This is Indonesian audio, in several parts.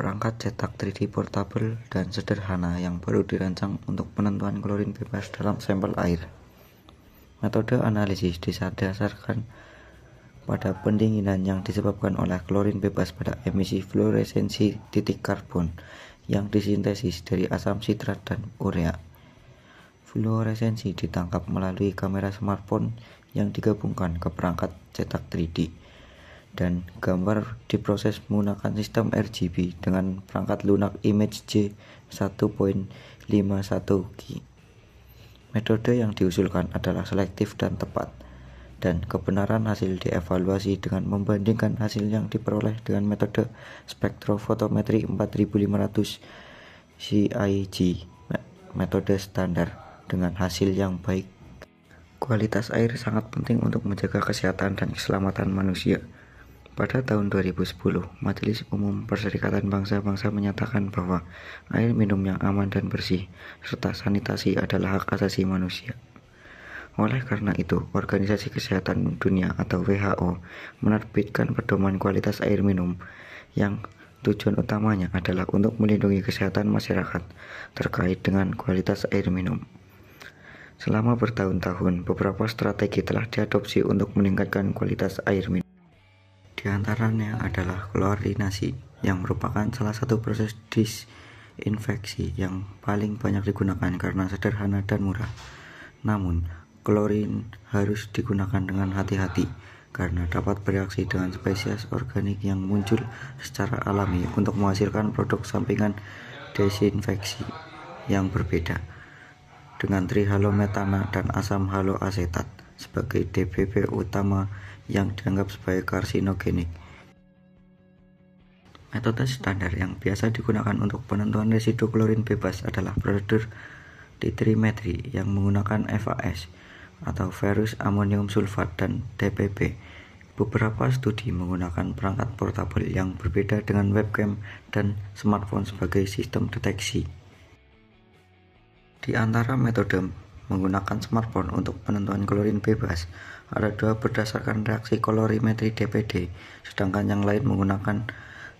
Perangkat cetak 3D portable dan sederhana yang baru dirancang untuk penentuan klorin bebas dalam sampel air. Metode analisis didasarkan pada pendinginan yang disebabkan oleh klorin bebas pada emisi fluoresensi titik karbon yang disintesis dari asam sitrat dan urea. Fluoresensi ditangkap melalui kamera smartphone yang digabungkan ke perangkat cetak 3D dan gambar diproses menggunakan sistem RGB dengan perangkat lunak image J1.51G. Metode yang diusulkan adalah selektif dan tepat, dan kebenaran hasil dievaluasi dengan membandingkan hasil yang diperoleh dengan metode spektrofotometri 4500 CIG metode standar dengan hasil yang baik. Kualitas air sangat penting untuk menjaga kesehatan dan keselamatan manusia. Pada tahun 2010, Majelis Umum Perserikatan Bangsa-Bangsa menyatakan bahwa air minum yang aman dan bersih serta sanitasi adalah hak asasi manusia. Oleh karena itu, Organisasi Kesehatan Dunia atau WHO menerbitkan pedoman kualitas air minum yang tujuan utamanya adalah untuk melindungi kesehatan masyarakat terkait dengan kualitas air minum. Selama bertahun-tahun, beberapa strategi telah diadopsi untuk meningkatkan kualitas air minum. Di antaranya adalah klorinasi yang merupakan salah satu proses disinfeksi yang paling banyak digunakan karena sederhana dan murah. Namun, klorin harus digunakan dengan hati-hati karena dapat bereaksi dengan spesies organik yang muncul secara alami untuk menghasilkan produk sampingan desinfeksi yang berbeda dengan trihalometana dan asam haloasetat sebagai DPP utama yang dianggap sebagai karsinogenik. Metode standar yang biasa digunakan untuk penentuan residu klorin bebas adalah prosedur titrimetri yang menggunakan FAS atau ferrous amonium sulfat dan TPB. Beberapa studi menggunakan perangkat portabel yang berbeda dengan webcam dan smartphone sebagai sistem deteksi. Di antara metode menggunakan smartphone untuk penentuan klorin bebas. Ada dua berdasarkan reaksi kolorimetri DPD, sedangkan yang lain menggunakan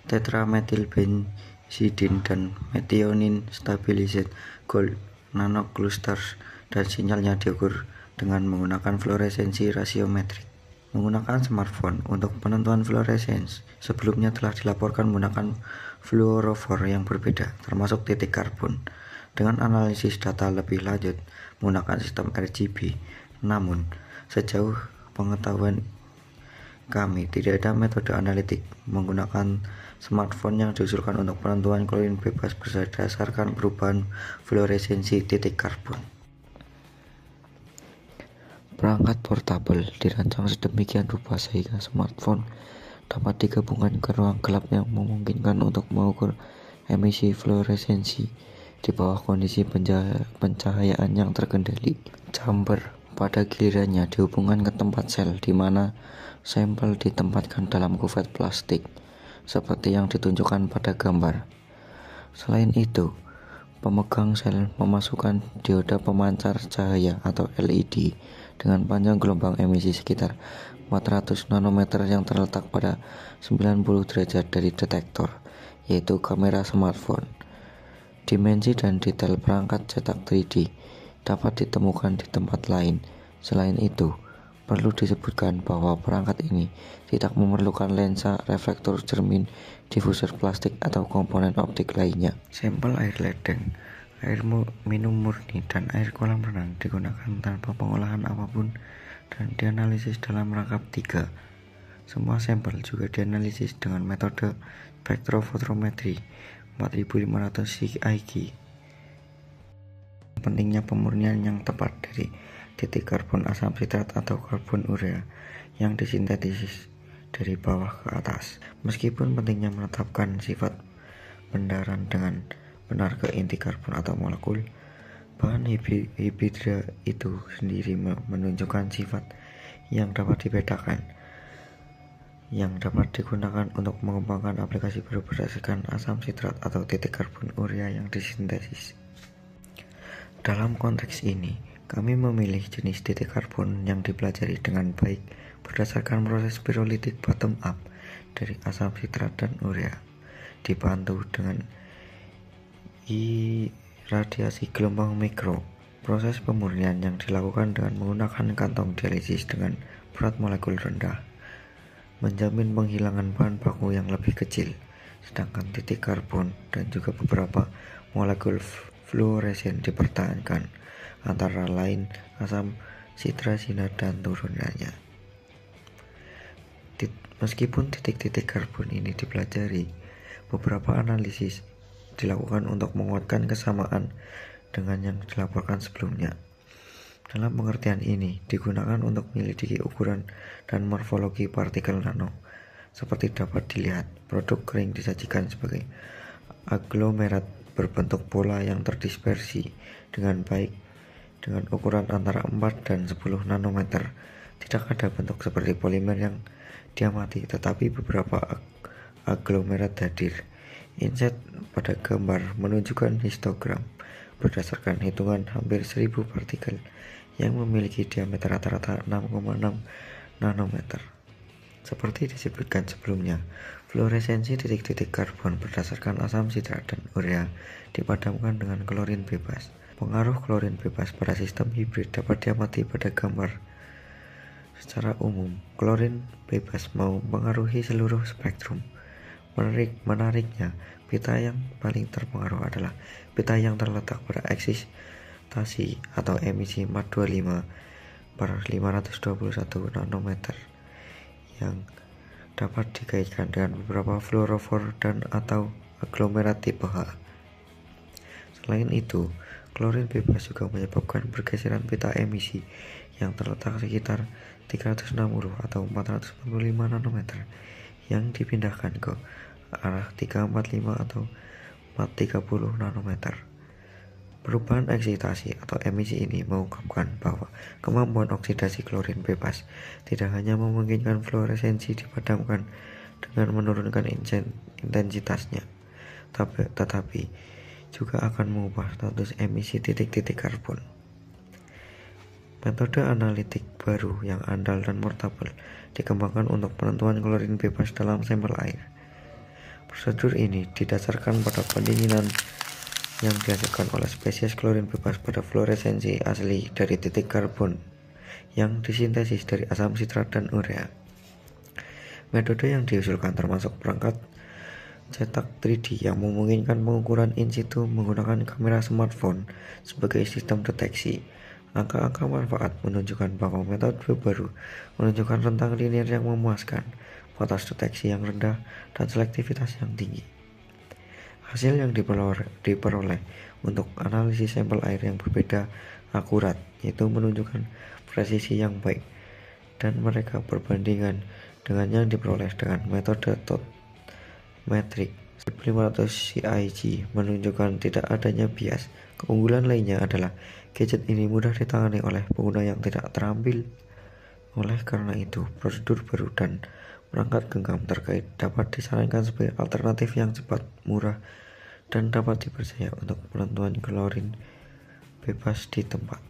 tetrametilbenzidin dan metionin stabilized gold nanoclusters dan sinyalnya diukur dengan menggunakan fluoresensi rasiometrik menggunakan smartphone untuk penentuan fluoresens sebelumnya telah dilaporkan menggunakan fluorofor yang berbeda termasuk titik karbon dengan analisis data lebih lanjut menggunakan sistem RGB. Namun, sejauh pengetahuan kami tidak ada metode analitik menggunakan smartphone yang diusulkan untuk penentuan klorin bebas berdasarkan perubahan fluoresensi titik karbon. Perangkat portable dirancang sedemikian rupa sehingga smartphone dapat digabungkan ke ruang gelap yang memungkinkan untuk mengukur emisi fluoresensi di bawah kondisi pencahayaan yang terkendali. Chamber pada gilirannya dihubungkan ke tempat sel di mana sampel ditempatkan dalam kufet plastik seperti yang ditunjukkan pada gambar. Selain itu, pemegang sel memasukkan dioda pemancar cahaya atau LED dengan panjang gelombang emisi sekitar 400 nanometer yang terletak pada 90 derajat dari detektor, yaitu kamera smartphone. Dimensi dan detail perangkat cetak 3D dapat ditemukan di tempat lain. Selain itu, perlu disebutkan bahwa perangkat ini tidak memerlukan lensa, reflektor cermin, diffuser plastik, atau komponen optik lainnya. Sampel air ledeng, air minum murni, dan air kolam renang digunakan tanpa pengolahan apapun dan dianalisis dalam rangkap 3. Semua sampel juga dianalisis dengan metode spektrofotometri 4500 IQ. Pentingnya pemurnian yang tepat dari titik karbon asam sitrat atau karbon urea yang disintesis dari bawah ke atas. Meskipun pentingnya menetapkan sifat bendaran dengan benar ke inti karbon atau molekul, bahan hibrida itu sendiri menunjukkan sifat yang dapat dibedakan yang dapat digunakan untuk mengembangkan aplikasi berbasiskan asam sitrat atau titik karbon urea yang disintesis. Dalam konteks ini, kami memilih jenis titik karbon yang dipelajari dengan baik berdasarkan proses pirolitik bottom up dari asam sitrat dan urea, dibantu dengan iradiasi gelombang mikro. Proses pemurnian yang dilakukan dengan menggunakan kantong dialisis dengan berat molekul rendah menjamin penghilangan bahan baku yang lebih kecil, sedangkan titik karbon dan juga beberapa molekul fluoresen dipertahankan, antara lain asam citrasina dan turunannya. meskipun titik-titik karbon ini dipelajari, beberapa analisis dilakukan untuk menguatkan kesamaan dengan yang dilaporkan sebelumnya. Dalam pengertian ini, digunakan untuk menyelidiki ukuran dan morfologi partikel nano. Seperti dapat dilihat, produk kering disajikan sebagai aglomerat berbentuk bola yang terdispersi dengan baik dengan ukuran antara 4 dan 10 nanometer. Tidak ada bentuk seperti polimer yang diamati, tetapi beberapa ag aglomerat hadir. Inset pada gambar menunjukkan histogram berdasarkan hitungan hampir 1000 partikel yang memiliki diameter rata-rata 6,6 nanometer. Seperti disebutkan sebelumnya, fluoresensi titik-titik karbon berdasarkan asam sitrat dan urea dipadamkan dengan klorin bebas. Pengaruh klorin bebas pada sistem hibrid dapat diamati pada gambar Secara umum, klorin bebas mau mengaruhi seluruh spektrum. Menarik, menariknya, pita yang paling terpengaruh adalah pita yang terletak pada eksis emisi atau emisi mat 25 per 521 nanometer yang dapat dikaitkan dengan beberapa fluorofor dan atau aglomerat tipe H. Selain itu, klorin bebas juga menyebabkan pergeseran pita emisi yang terletak sekitar 360 atau 445 nanometer yang dipindahkan ke arah 345 atau 430 nanometer. Perubahan eksitasi atau emisi ini mengungkapkan bahwa kemampuan oksidasi klorin bebas tidak hanya memungkinkan fluoresensi dipadamkan dengan menurunkan intensitasnya, tapi, tetapi juga akan mengubah status emisi titik-titik karbon. Metode analitik baru yang andal dan portable dikembangkan untuk penentuan klorin bebas dalam sampel air. Prosedur ini didasarkan pada pendinginan yang dihasilkan oleh spesies klorin bebas pada fluoresensi asli dari titik karbon yang disintesis dari asam sitrat dan urea. Metode yang diusulkan termasuk perangkat cetak 3D yang memungkinkan pengukuran in situ menggunakan kamera smartphone sebagai sistem deteksi. Angka-angka manfaat menunjukkan bahwa metode baru menunjukkan rentang linear yang memuaskan, batas deteksi yang rendah, dan selektivitas yang tinggi. Hasil yang diperoleh, untuk analisis sampel air yang berbeda akurat yaitu menunjukkan presisi yang baik dan mereka perbandingan dengan yang diperoleh dengan metode tot metrik 500 CIG menunjukkan tidak adanya bias. Keunggulan lainnya adalah gadget ini mudah ditangani oleh pengguna yang tidak terampil. Oleh karena itu, prosedur baru dan perangkat genggam terkait dapat disarankan sebagai alternatif yang cepat, murah, dan dapat dipercaya untuk penentuan klorin bebas di tempat.